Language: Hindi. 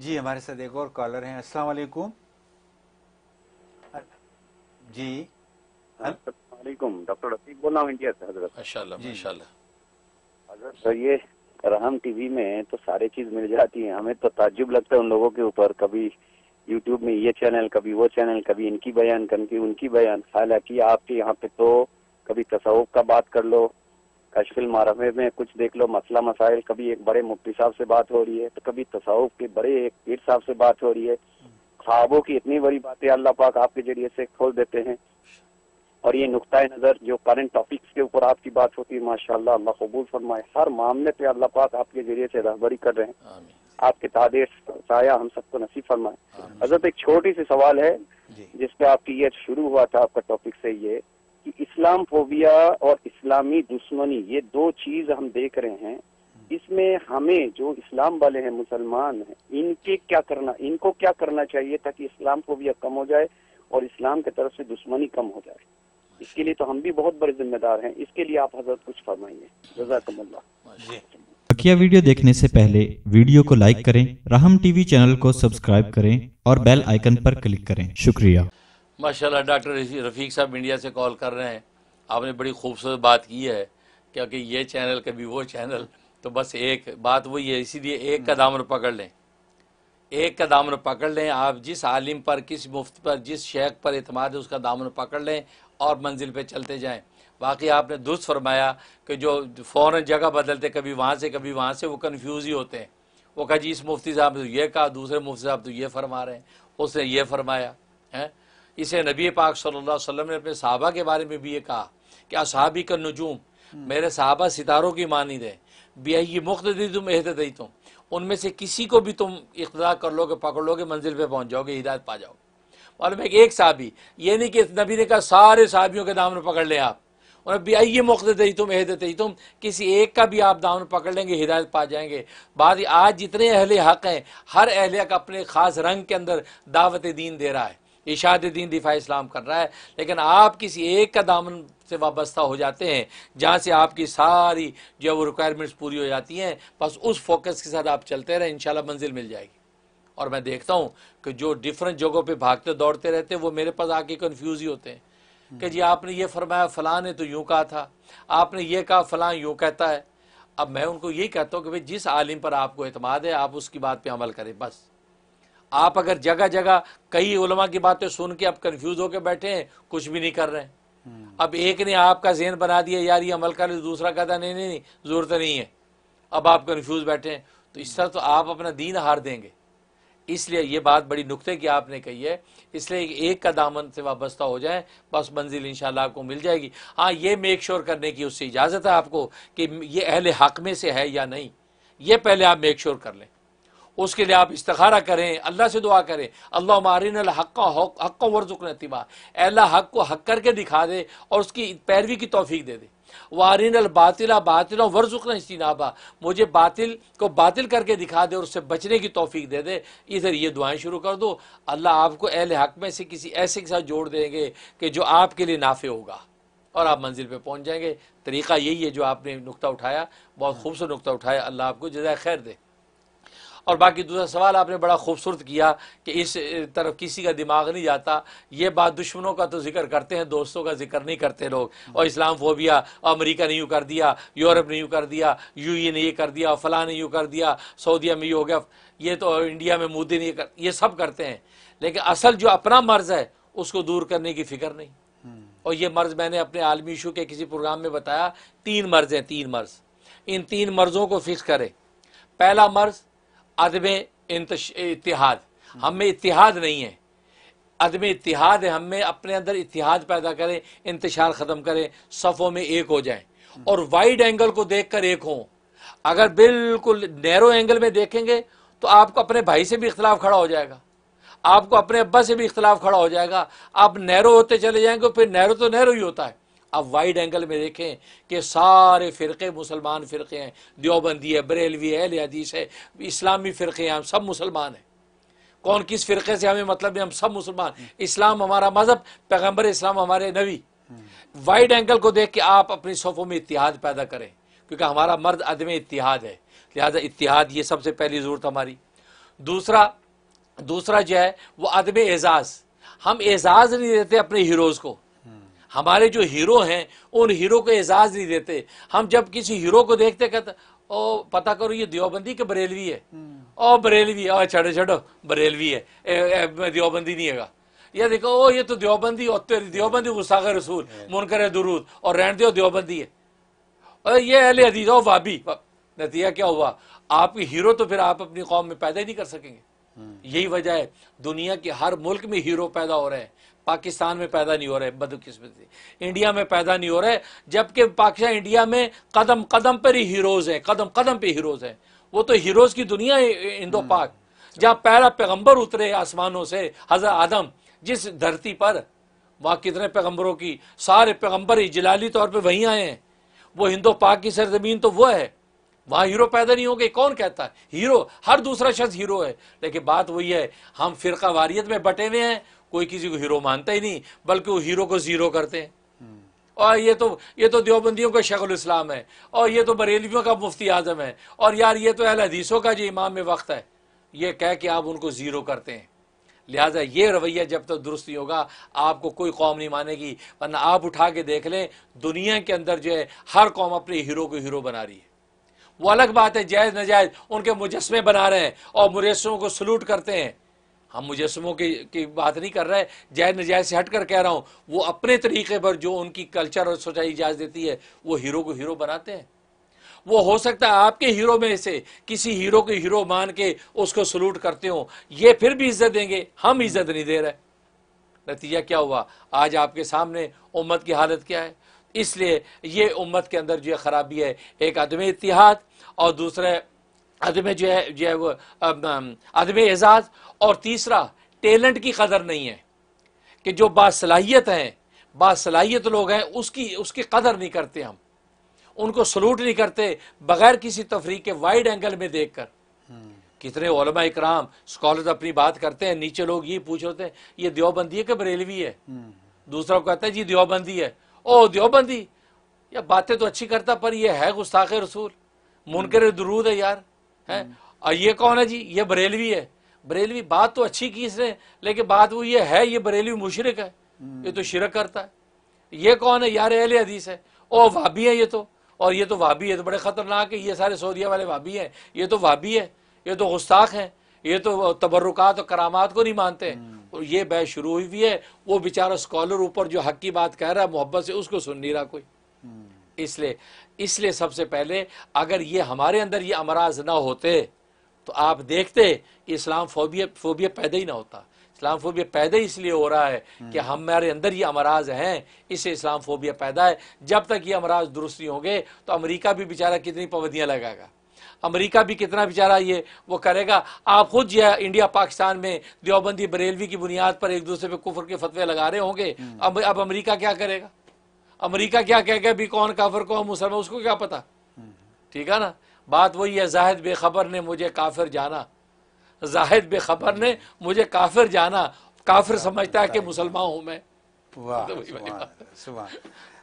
जी हमारे साथ एक और कॉलर हैं अस्सलाम वालेकुम जी वालेकुम हाँ, डॉक्टर रफीक बोल रहा हूँ इंडिया से हजरत माशाल्लाह हजरत सर ये रहम टीवी में तो सारी चीज मिल जाती है हमें तो ताजुब लगता है उन लोगों के ऊपर कभी यूट्यूब में ये चैनल कभी वो चैनल कभी इनकी बयान कभी उनकी बयान हालांकि आपके यहाँ पे तो कभी तसव का बात कर लो कशफिल मारहमे में कुछ देख लो मसला मसाइल कभी एक बड़े मुफ्ती साहब से बात हो रही है तो कभी तसाउफ के बड़े एक पीर साहब से बात हो रही है ख्वाबों की इतनी बड़ी बातें अल्लाह पाक आपके जरिए से खोल देते हैं और ये नुकता नज़र जो करंट टॉपिक्स के ऊपर आपकी बात होती है माशाल्लाह अल्लाह कबूल फरमाए हर मामले पे अल्लाह पाक आपके जरिए से रहबरी कर रहे हैं आपके तादेश साया हम सबको नसीब फरमाए हजरत एक छोटी सी सवाल है जिसपे आपकी ये शुरू हुआ था आपका टॉपिक से ये कि इस्लाम फोबिया और इस्लामी दुश्मनी ये दो चीज हम देख रहे हैं इसमें हमें जो इस्लाम वाले हैं मुसलमान हैं इनके क्या करना इनको क्या करना चाहिए ताकि इस्लाम फोबिया कम हो जाए और इस्लाम की तरफ से दुश्मनी कम हो जाए इसके लिए तो हम भी बहुत बड़े जिम्मेदार हैं इसके लिए आप हजरत कुछ फरमाइए जजाकमल्ला बकिया वीडियो देखने से पहले वीडियो को लाइक करें राहम टीवी चैनल को सब्सक्राइब करें और बेल आइकन पर क्लिक करें शुक्रिया माशाल्लाह डॉक्टर रफ़ीक साहब इंडिया से कॉल कर रहे हैं आपने बड़ी खूबसूरत बात की है क्योंकि ये चैनल कभी वो चैनल तो बस एक बात वही है इसीलिए एक का दामन पकड़ लें एक का दामन पकड़ लें आप जिस आलिम पर किस मुफ्त पर जिस शेख पर अतमाद है उसका दामन पकड़ लें और मंजिल पर चलते जाएँ बाकी आपने दुरुस्त फरमाया कि जो फ़ौर जगह बदलते कभी वहाँ से कभी वहाँ से वो कन्फ्यूज़ ही होते हैं वो कहा जी इस मुफ्ती साहब तो ये कहा दूसरे मुफ्ती साहब तो ये फरमा रहे हैं उसने ये फरमाया है इसे नबी पाक सल्लल्लाहु अलैहि वसल्लम ने अपने साहबा के बारे में भी ये कहा कि असहाबी का नजूम मेरे साहबा सितारों की मानी दें मुख्त दी तुम एहतदी तुम उनमें से किसी को भी तुम इकदा कर लोगे पकड़ लोगे मंजिल पर पहुँच जाओगे हिदायत पा जाओगे मालूम है कि एक साहबी ये नहीं कि नबी ने कहा सारे साहबियों के दामन पकड़ लें आप और बेही मुख्तदी तुम एहदत तुम किसी एक का भी आप दामन पकड़ लेंगे हिदायत पा जाएंगे बाद आज जितने अहल हक़ हैं हर अहल हक अपने ख़ास रंग के अंदर दावत दीन दे रहा है इशाद दीन दिफा इस्लाम कर रहा है लेकिन आप किसी एक का दामन से वाबस्ता हो जाते हैं जहाँ से आपकी सारी जो है वो रिक्वायरमेंट्स पूरी हो जाती हैं बस उस फोकस के साथ आप चलते रहें इन मंजिल मिल जाएगी और मैं देखता हूँ कि जो डिफरेंट जगहों पर भागते दौड़ते रहते हैं वो मेरे पास आके कन्फ्यूज़ ही होते हैं कि जी आपने ये फरमाया फ़लाँ ने तो यूँ कहा था आपने ये कहा फ़लाँ यूँ कहता है अब मैं उनको यही कहता हूँ कि भाई जिस आलिम पर आपको अतमाद है आप उसकी बात पर अमल करें बस आप अगर जगह जगह कई उलमा की बातें सुन के आप कंफ्यूज होकर बैठे हैं कुछ भी नहीं कर रहे हैं हम्म। अब एक ने आपका जहन बना दिया यार ये अमल कर दूसरा कहता नहीं नहीं नहीं जरूरत नहीं है अब आप कंफ्यूज बैठे हैं तो इस तरह तो आप अपना दीन हार देंगे इसलिए ये बात बड़ी नुकते की आपने कही है इसलिए एक का दामन से वाबस्ता हो जाए बस मंजिल इन आपको मिल जाएगी हाँ ये मेक श्योर करने की उससे इजाज़त है आपको कि ये अहल हक में से है या नहीं ये पहले आप मेक श्योर कर लें उसके लिए आप इस्तारा करें अल्लाह से दुआ करें अल्लाह मारिन हक़ हक़ वर्जुकन तिबा अल्लाह हक़ को हक करके दिखा दे और उसकी पैरवी की तोफ़ीक दे दे वारिन बातिला बातिल वर्जुक नाबा मुझे बातिल को बातिल करके दिखा दे और उससे बचने की तोफ़ी दे दे इधर ये दुआएं शुरू कर दो अल्लाह आपको अहल हक़ में से किसी ऐसे के साथ जोड़ देंगे कि जो आपके लिए नाफे होगा और आप मंजिल पर पहुँच जाएंगे तरीका यही है जो आपने नुकता उठाया बहुत खूबसूरत नुकता उठाया अल्लाह आपको जजाय खैर दे और बाकी दूसरा सवाल आपने बड़ा खूबसूरत किया कि इस तरफ किसी का दिमाग नहीं जाता ये बात दुश्मनों का तो जिक्र करते हैं दोस्तों का जिक्र नहीं करते लोग और इस्लाम फोबिया अमरीका ने यूँ कर दिया यूरोप ने यूँ कर दिया यू ने ये कर दिया फ़लाँ ने यूँ कर दिया सऊदिया में यू हो गया ये तो इंडिया में मोदी ने ये कर ये सब करते हैं लेकिन असल जो अपना मर्ज़ है उसको दूर करने की फ़िक्र नहीं हम्म। और ये मर्ज़ मैंने अपने आलमी इशू के किसी प्रोग्राम में बताया तीन मर्ज़ हैं तीन मर्ज़ इन तीन मर्ज़ों को फिक्स करें पहला मर्ज़ अदम इतिहाद हम में इतिहाद नहीं है अदम इतिहाद है हम में अपने अंदर इतिहाद पैदा करें इंतशार ख़त्म करें सफ़ों में एक हो जाएं और वाइड एंगल को देख कर एक हों अगर बिल्कुल नैरो एंगल में देखेंगे तो आपको अपने भाई से भी इख्तलाफ खड़ा हो जाएगा आपको अपने अब्बा से भी इख्तलाफ खड़ा हो जाएगा आप नैरो होते चले जाएंगे फिर नैरो तो नैरो ही होता है अब वाइड एंगल में देखें कि सारे फ़िरके मुसलमान फ़िरके हैं दियोबंदी है बरेलवी है लियादीस है इस्लामी फ़िरके हैं हम सब मुसलमान हैं कौन किस फ़िरके से हमें मतलब है हम सब मुसलमान इस्लाम हमारा मज़हब पैगम्बर इस्लाम हमारे नबी वाइड एंगल को देख के आप अपनी सफ़ों में इतिहाद पैदा करें क्योंकि हमारा मर्द अदम इतिहाद है लिहाजा इतिहाद ये सबसे पहली ज़रूरत हमारी दूसरा दूसरा जो है वह अदम एज़ाज़ हम एज़ाज़ नहीं देते अपने हीरोज़ को हमारे जो हीरो हैं उन हीरो को एजाज़ नहीं देते हम जब किसी हीरो को देखते कहते ओ पता करो ये दियोबंदी के बरेलवी है हम्म। ओ बरेलवी है छड़ो छड़ो बरेलवी है ए, ए, दियोबंदी नहीं है ये देखो ओ ये तो दियोबंदी और दियोबंदी गुस्सागर रसूल हम्म। मुनकर दुरूद और रहन दो दियोबंदी है और ये अहले हदीज ओ वाबी नतीजा क्या हुआ आपकी हीरो तो फिर आप अपनी कौम में पैदा ही नहीं कर सकेंगे हम्म। यही वजह है दुनिया के हर मुल्क में हीरो पैदा हो रहे हैं पाकिस्तान में पैदा नहीं हो रहे बदकिस्मती इंडिया में पैदा नहीं हो रहे जबकि पाकिस्तान इंडिया में कदम कदम पर ही हीरोज़ हैं कदम कदम पे हीरोज़ हैं वो तो हीरोज़ की दुनिया है इंडो हम्म। पाक जहाँ पहला पैगम्बर उतरे आसमानों से हज़र आदम जिस धरती पर वहाँ कितने पैगम्बरों की सारे पैगम्बर जलाली तौर पर वहीं आए हैं वो हिंदो पाक की सरजमीन तो वह है वहाँ हीरो पैदा नहीं हो गए कौन कहता है हीरो हर दूसरा शख्स हीरो है लेकिन बात वही है हम फिरका वारियत में बटे हुए हैं कोई किसी को हीरो मानता ही नहीं बल्कि वो हीरो को ज़ीरो करते हैं और ये तो ये तो देवबंदियों का शगल इस्लाम है और ये तो बरेलियों का मुफ्ती आजम है और यार ये तो अहल हदीसों का जो इमाम में वक्त है ये कह के आप उनको ज़ीरो करते हैं लिहाजा ये रवैया जब तक तो दुरुस्त नहीं होगा आपको कोई कौम नहीं मानेगी वरना आप उठा के देख लें दुनिया के अंदर जो है हर कौम अपने हीरो को हीरो बना रही है वो अलग बात है जायज़ नजायज़ उनके मुजस्मे बना रहे हैं और मुजस्मों को सलूट करते हैं हम मुजस्मों की, की बात नहीं कर रहे जायज नजायज से हट कर कह रहा हूँ वो अपने तरीके पर जो उनकी कल्चर और सोचाई इजाज़ देती है वो हीरो को हीरो बनाते हैं वो हो सकता है आपके हीरो में से किसी हीरो को हीरो मान के उसको सलूट करते हो ये फिर भी इज्जत देंगे हम इज्जत नहीं दे रहे नतीजा क्या हुआ आज आपके सामने उम्मत की हालत क्या है इसलिए ये उम्मत के अंदर जो खराबी है एक आदमी इतिहाद और दूसरा अदम जो है जो है वो अदम एजाज़ और तीसरा टैलेंट की कदर नहीं है कि जो बासलाहियत हैं बासलाहियत लोग हैं उसकी उसकी कदर नहीं करते हम उनको सलूट नहीं करते बगैर किसी तफरी के वाइड एंगल में देख कर कितने इक्राम स्कॉलर अपनी बात करते हैं नीचे लोग ये पूछ होते हैं ये देवबंदी है कि बरेलवी है हम्म। दूसरा को कहता है जी देवबंदी है ओ देवबंदी या बातें तो अच्छी करता पर यह है गुस्ताखे रसूल मुनकर दरूद है यार है और ये कौन है जी ये बरेलवी है बरेलवी बात तो अच्छी की इसने लेकिन बात वो ये है ये बरेलवी मुशरक है ये तो शिरक करता है ये कौन है यार अहले हदीस है ओ वाबी है ये तो और ये तो वाबी है तो बड़े ख़तरनाक है ये सारे सऊदिया वाले वाबी हैं ये तो वाबी है ये तो गुस्ताख हैं ये तो तबरुकात और करामात को नहीं मानते और ये बहस शुरू हुई हुई है वो बेचारा स्कॉलर ऊपर जो हक की बात कह रहा है मोहब्बत से उसको सुन नहीं रहा कोई इसलिए इसलिए सबसे पहले अगर ये हमारे अंदर ये अमराज ना होते तो आप देखते इस्लाम फोबिया फोबिया पैदा ही ना होता इस्लाम फोबिया पैदा इसलिए हो रहा है कि हम्म। हमारे अंदर ये अमराज हैं इससे इस्लाम फोबिया पैदा है जब तक ये अमराज दुरुस्त नहीं होंगे तो अमरीका भी बेचारा कितनी पाबंदियाँ लगाएगा अमेरिका भी कितना बेचारा ये वो करेगा आप खुद यह इंडिया पाकिस्तान में दियोबंदी बरेलवी की बुनियाद पर एक दूसरे पे कुफर के फतवे लगा रहे होंगे हम्म। अब अब अमेरिका क्या करेगा अमेरिका क्या कह गया भी कौन काफिर कौन मुसलमान उसको क्या पता ठीक है ना बात वही है जाहिद बेखबर ने मुझे काफिर जाना जाहिद बेखबर ने मुझे काफिर जाना काफिर समझता है कि मुसलमान हूं मैं वाह तो